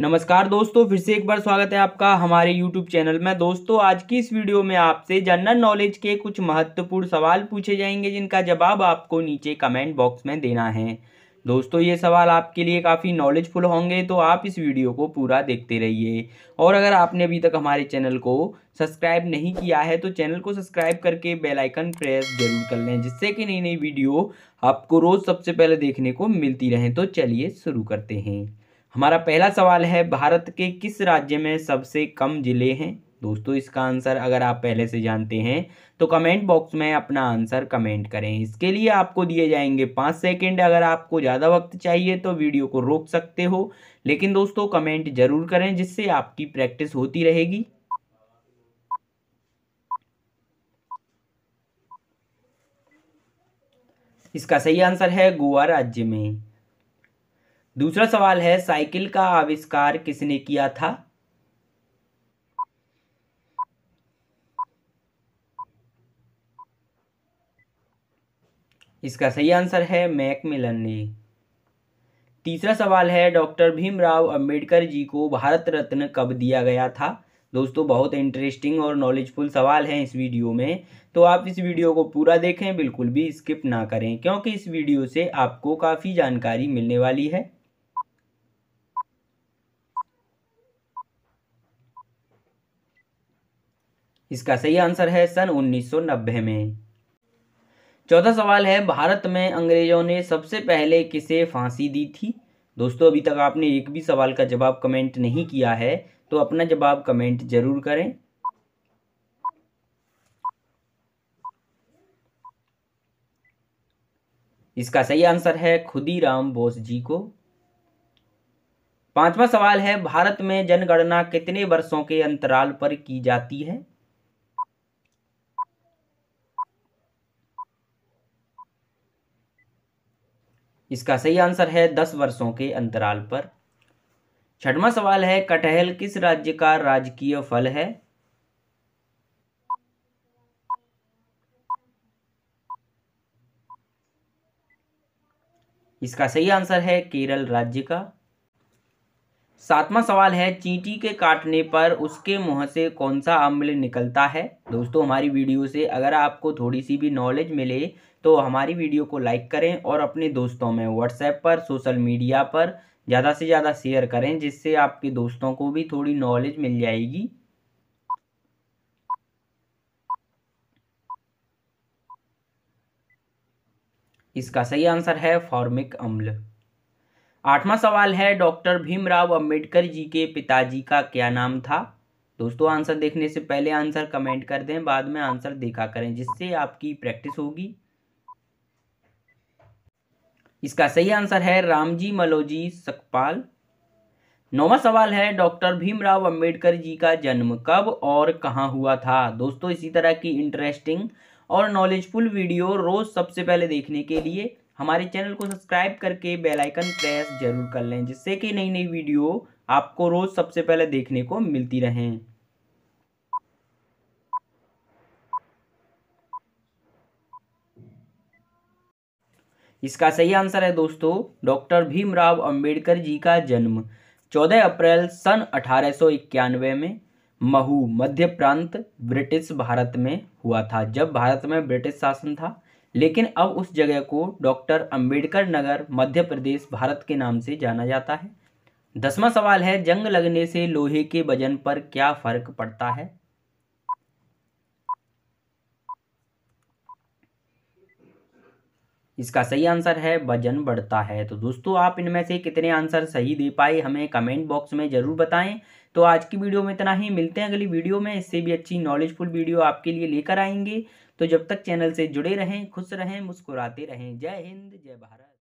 नमस्कार दोस्तों फिर से एक बार स्वागत है आपका हमारे YouTube चैनल में दोस्तों आज की इस वीडियो में आपसे जनरल नॉलेज के कुछ महत्वपूर्ण सवाल पूछे जाएंगे जिनका जवाब आपको नीचे कमेंट बॉक्स में देना है दोस्तों ये सवाल आपके लिए काफ़ी नॉलेजफुल होंगे तो आप इस वीडियो को पूरा देखते रहिए और अगर आपने अभी तक हमारे चैनल को सब्सक्राइब नहीं किया है तो चैनल को सब्सक्राइब करके बेल आइकन प्रेस जरूर कर लें जिससे कि नई नई वीडियो आपको रोज़ सबसे पहले देखने को मिलती रहें तो चलिए शुरू करते हैं हमारा पहला सवाल है भारत के किस राज्य में सबसे कम ज़िले हैं दोस्तों इसका आंसर अगर आप पहले से जानते हैं तो कमेंट बॉक्स में अपना आंसर कमेंट करें इसके लिए आपको दिए जाएंगे पाँच सेकंड अगर आपको ज़्यादा वक्त चाहिए तो वीडियो को रोक सकते हो लेकिन दोस्तों कमेंट ज़रूर करें जिससे आपकी प्रैक्टिस होती रहेगी इसका सही आंसर है गोवा राज्य में दूसरा सवाल है साइकिल का आविष्कार किसने किया था इसका सही आंसर है मैकमिलन ने तीसरा सवाल है डॉक्टर भीमराव अंबेडकर जी को भारत रत्न कब दिया गया था दोस्तों बहुत इंटरेस्टिंग और नॉलेजफुल सवाल है इस वीडियो में तो आप इस वीडियो को पूरा देखें बिल्कुल भी स्किप ना करें क्योंकि इस वीडियो से आपको काफ़ी जानकारी मिलने वाली है इसका सही आंसर है सन 1990 में चौथा सवाल है भारत में अंग्रेजों ने सबसे पहले किसे फांसी दी थी दोस्तों अभी तक आपने एक भी सवाल का जवाब कमेंट नहीं किया है तो अपना जवाब कमेंट जरूर करें इसका सही आंसर है खुदीराम बोस जी को पांचवा सवाल है भारत में जनगणना कितने वर्षों के अंतराल पर की जाती है इसका सही आंसर है दस वर्षों के अंतराल पर छठवा सवाल है कटहल किस राज्य का राजकीय फल है इसका सही आंसर है केरल राज्य का सातवां सवाल है चींटी के काटने पर उसके मुंह से कौन सा अम्ल निकलता है दोस्तों हमारी वीडियो से अगर आपको थोड़ी सी भी नॉलेज मिले तो हमारी वीडियो को लाइक करें और अपने दोस्तों में व्हाट्सएप पर सोशल मीडिया पर ज़्यादा से ज़्यादा शेयर करें जिससे आपके दोस्तों को भी थोड़ी नॉलेज मिल जाएगी इसका सही आंसर है फॉर्मिक अम्ल आठवां सवाल है डॉक्टर भीमराव अम्बेडकर जी के पिताजी का क्या नाम था दोस्तों आंसर देखने से पहले आंसर कमेंट कर दें बाद में आंसर देखा करें जिससे आपकी प्रैक्टिस होगी इसका सही आंसर है रामजी मलोजी सकपाल नौवा सवाल है डॉक्टर भीमराव अंबेडकर जी का जन्म कब और कहां हुआ था दोस्तों इसी तरह की इंटरेस्टिंग और नॉलेजफुल वीडियो रोज़ सबसे पहले देखने के लिए हमारे चैनल को सब्सक्राइब करके बेल आइकन प्रेस जरूर कर लें जिससे कि नई नई वीडियो आपको रोज़ सबसे पहले देखने को मिलती रहें इसका सही आंसर है दोस्तों डॉक्टर भीमराव अंबेडकर जी का जन्म 14 अप्रैल सन अठारह में महू मध्य प्रांत ब्रिटिश भारत में हुआ था जब भारत में ब्रिटिश शासन था लेकिन अब उस जगह को डॉक्टर अंबेडकर नगर मध्य प्रदेश भारत के नाम से जाना जाता है दसवां सवाल है जंग लगने से लोहे के वजन पर क्या फर्क पड़ता है इसका सही आंसर है वजन बढ़ता है तो दोस्तों आप इनमें से कितने आंसर सही दे पाए हमें कमेंट बॉक्स में ज़रूर बताएं तो आज की वीडियो में इतना ही मिलते हैं अगली वीडियो में इससे भी अच्छी नॉलेजफुल वीडियो आपके लिए लेकर आएंगे तो जब तक चैनल से जुड़े रहें खुश रहें मुस्कुराते रहें जय हिंद जय भारत